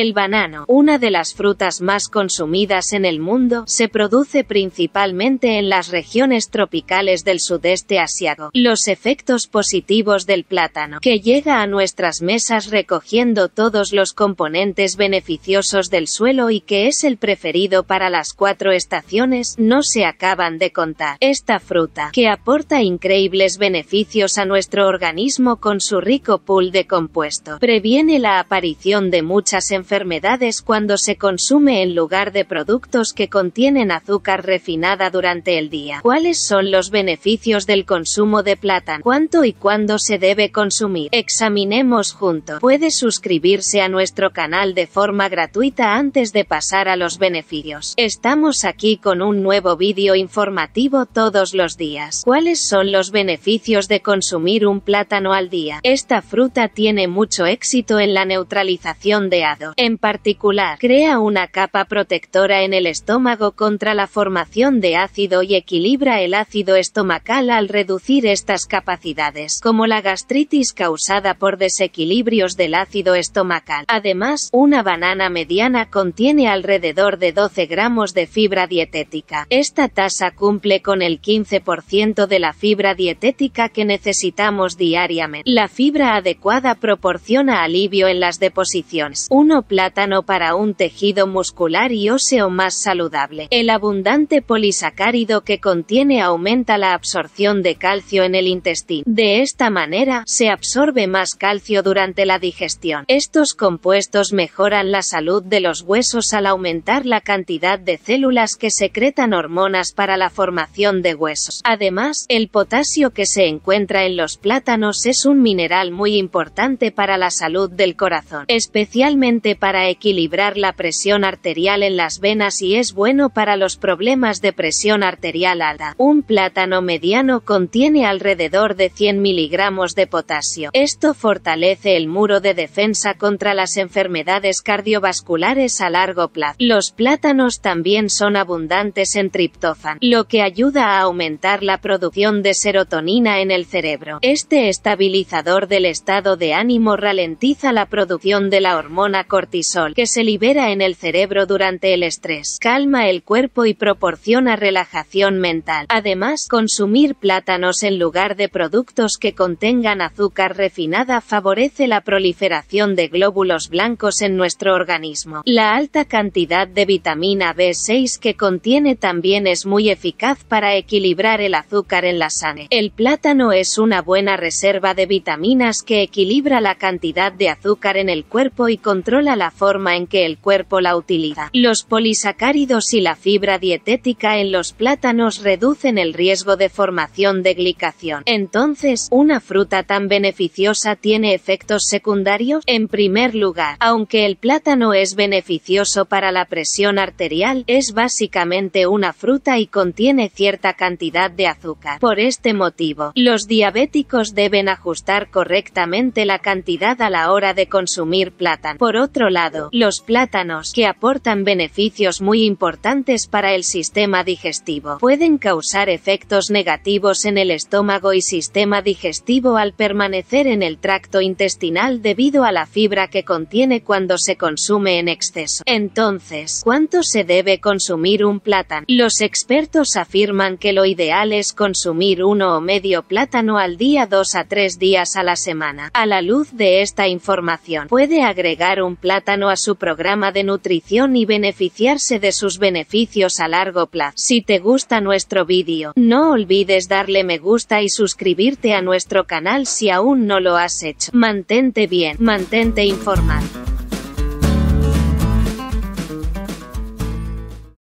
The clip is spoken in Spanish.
El banano, una de las frutas más consumidas en el mundo, se produce principalmente en las regiones tropicales del sudeste asiático. Los efectos positivos del plátano, que llega a nuestras mesas recogiendo todos los componentes beneficiosos del suelo y que es el preferido para las cuatro estaciones, no se acaban de contar. Esta fruta, que aporta increíbles beneficios a nuestro organismo con su rico pool de compuesto, previene la aparición de muchas enfermedades enfermedades cuando se consume en lugar de productos que contienen azúcar refinada durante el día. ¿Cuáles son los beneficios del consumo de plátano? ¿Cuánto y cuándo se debe consumir? Examinemos junto. Puede suscribirse a nuestro canal de forma gratuita antes de pasar a los beneficios. Estamos aquí con un nuevo vídeo informativo todos los días. ¿Cuáles son los beneficios de consumir un plátano al día? Esta fruta tiene mucho éxito en la neutralización de ADO en particular, crea una capa protectora en el estómago contra la formación de ácido y equilibra el ácido estomacal al reducir estas capacidades, como la gastritis causada por desequilibrios del ácido estomacal. Además, una banana mediana contiene alrededor de 12 gramos de fibra dietética. Esta tasa cumple con el 15% de la fibra dietética que necesitamos diariamente. La fibra adecuada proporciona alivio en las deposiciones plátano para un tejido muscular y óseo más saludable. El abundante polisacárido que contiene aumenta la absorción de calcio en el intestino. De esta manera, se absorbe más calcio durante la digestión. Estos compuestos mejoran la salud de los huesos al aumentar la cantidad de células que secretan hormonas para la formación de huesos. Además, el potasio que se encuentra en los plátanos es un mineral muy importante para la salud del corazón, especialmente para equilibrar la presión arterial en las venas y es bueno para los problemas de presión arterial alta. Un plátano mediano contiene alrededor de 100 miligramos de potasio. Esto fortalece el muro de defensa contra las enfermedades cardiovasculares a largo plazo. Los plátanos también son abundantes en triptófano, lo que ayuda a aumentar la producción de serotonina en el cerebro. Este estabilizador del estado de ánimo ralentiza la producción de la hormona cortisol, que se libera en el cerebro durante el estrés, calma el cuerpo y proporciona relajación mental. Además, consumir plátanos en lugar de productos que contengan azúcar refinada favorece la proliferación de glóbulos blancos en nuestro organismo. La alta cantidad de vitamina B6 que contiene también es muy eficaz para equilibrar el azúcar en la sangre. El plátano es una buena reserva de vitaminas que equilibra la cantidad de azúcar en el cuerpo y controla la forma en que el cuerpo la utiliza. Los polisacáridos y la fibra dietética en los plátanos reducen el riesgo de formación de glicación. Entonces, una fruta tan beneficiosa tiene efectos secundarios? En primer lugar, aunque el plátano es beneficioso para la presión arterial, es básicamente una fruta y contiene cierta cantidad de azúcar. Por este motivo, los diabéticos deben ajustar correctamente la cantidad a la hora de consumir plátano. Por otro otro lado, los plátanos, que aportan beneficios muy importantes para el sistema digestivo, pueden causar efectos negativos en el estómago y sistema digestivo al permanecer en el tracto intestinal debido a la fibra que contiene cuando se consume en exceso. Entonces, ¿cuánto se debe consumir un plátano? Los expertos afirman que lo ideal es consumir uno o medio plátano al día dos a tres días a la semana. A la luz de esta información, puede agregar un plátano plátano a su programa de nutrición y beneficiarse de sus beneficios a largo plazo. Si te gusta nuestro vídeo, no olvides darle me gusta y suscribirte a nuestro canal si aún no lo has hecho. Mantente bien, mantente informado.